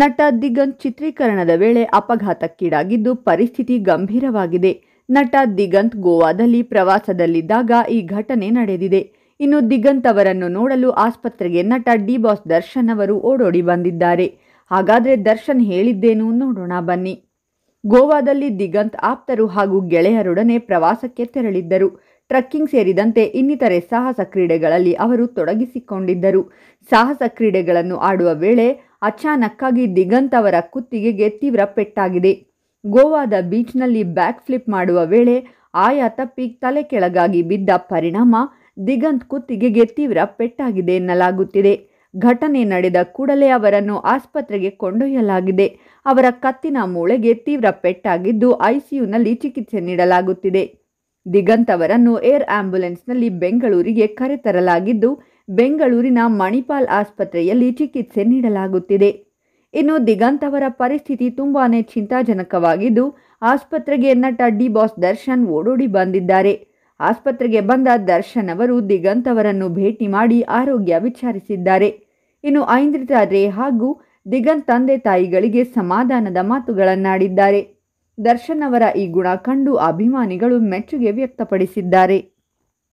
ನಟ ದಿಗಂತ್ ಚಿತ್ರೀಕರಣದ ವೇಳೆ ಅಪಘಾತಕ್ಕೀಡಾಗಿದ್ದು ಪರಿಸ್ಥಿತಿ ಗಂಭೀರವಾಗಿದೆ ನಟ ದಿಗಂತ್ ಗೋವಾದಲ್ಲಿ ಪ್ರವಾಸದಲ್ಲಿದ್ದಾಗ ಈ ಘಟನೆ ನಡೆದಿದೆ ಇನ್ನು ದಿಗಂತ್ ಅವರನ್ನು ನೋಡಲು ಆಸ್ಪತ್ರೆಗೆ ನಟ ಡಿ ಬಾಸ್ ದರ್ಶನ್ ಅವರು ಓಡೋಡಿ ಬಂದಿದ್ದಾರೆ ಹಾಗಾದರೆ ದರ್ಶನ್ ಹೇಳಿದ್ದೇನು ನೋಡೋಣ ಬನ್ನಿ ಗೋವಾದಲ್ಲಿ ದಿಗಂತ್ ಆಪ್ತರು ಹಾಗೂ ಗೆಳೆಯರೊಡನೆ ಪ್ರವಾಸಕ್ಕೆ ತೆರಳಿದ್ದರು ಟ್ರಕ್ಕಿಂಗ್ ಸೇರಿದಂತೆ ಇನ್ನಿತರೆ ಸಾಹಸ ಕ್ರೀಡೆಗಳಲ್ಲಿ ಅವರು ತೊಡಗಿಸಿಕೊಂಡಿದ್ದರು ಸಾಹಸ ಕ್ರೀಡೆಗಳನ್ನು ಆಡುವ ವೇಳೆ ಅಚಾನಕ್ಕಾಗಿ ದಿಗಂತ್ ಅವರ ಕುತ್ತಿಗೆಗೆ ತೀವ್ರ ಪೆಟ್ಟಾಗಿದೆ ಗೋವಾದ ಬೀಚ್ನಲ್ಲಿ ಬ್ಯಾಕ್ ಫ್ಲಿಪ್ ಮಾಡುವ ವೇಳೆ ಆಯ ತಪ್ಪಿ ತಲೆ ಕೆಳಗಾಗಿ ಬಿದ್ದ ಪರಿಣಾಮ ದಿಗಂತ್ ಕುತ್ತಿಗೆಗೆ ತೀವ್ರ ಪೆಟ್ಟಾಗಿದೆ ಎನ್ನಲಾಗುತ್ತಿದೆ ಘಟನೆ ನಡೆದ ಕೂಡಲೇ ಅವರನ್ನು ಆಸ್ಪತ್ರೆಗೆ ಕೊಂಡೊಯ್ಯಲಾಗಿದೆ ಅವರ ಕತ್ತಿನ ಮೂಳೆಗೆ ತೀವ್ರ ಪೆಟ್ಟಾಗಿದ್ದು ಐಸಿಯುನಲ್ಲಿ ಚಿಕಿತ್ಸೆ ನೀಡಲಾಗುತ್ತಿದೆ ದಿಗಂತ್ ಅವರನ್ನು ಏರ್ ಆಂಬ್ಯುಲೆನ್ಸ್ನಲ್ಲಿ ಬೆಂಗಳೂರಿಗೆ ಕರೆತರಲಾಗಿದ್ದು ಬೆಂಗಳೂರಿನ ಮಣಿಪಾಲ್ ಆಸ್ಪತ್ರೆಯಲ್ಲಿ ಚಿಕಿತ್ಸೆ ನೀಡಲಾಗುತ್ತಿದೆ ಇನ್ನು ದಿಗಂತ್ ಅವರ ಪರಿಸ್ಥಿತಿ ತುಂಬಾನೇ ಚಿಂತಾಜನಕವಾಗಿದ್ದು ಆಸ್ಪತ್ರೆಗೆ ನಟ ಡಿ ಬಾಸ್ ದರ್ಶನ್ ಓಡೋಡಿ ಬಂದಿದ್ದಾರೆ ಆಸ್ಪತ್ರೆಗೆ ಬಂದ ದರ್ಶನ್ ಅವರು ದಿಗಂತ್ ಅವರನ್ನು ಭೇಟಿ ಮಾಡಿ ಆರೋಗ್ಯ ವಿಚಾರಿಸಿದ್ದಾರೆ ಇನ್ನು ಐಂದ್ರಿತಾ ರೇ ಹಾಗೂ ದಿಗಂತ್ ತಂದೆ ತಾಯಿಗಳಿಗೆ ಸಮಾಧಾನದ ಮಾತುಗಳನ್ನಾಡಿದ್ದಾರೆ ದರ್ಶನ್ ಅವರ ಈ ಗುಣ ಕಂಡು ಅಭಿಮಾನಿಗಳು ಮೆಚ್ಚುಗೆ ವ್ಯಕ್ತಪಡಿಸಿದ್ದಾರೆ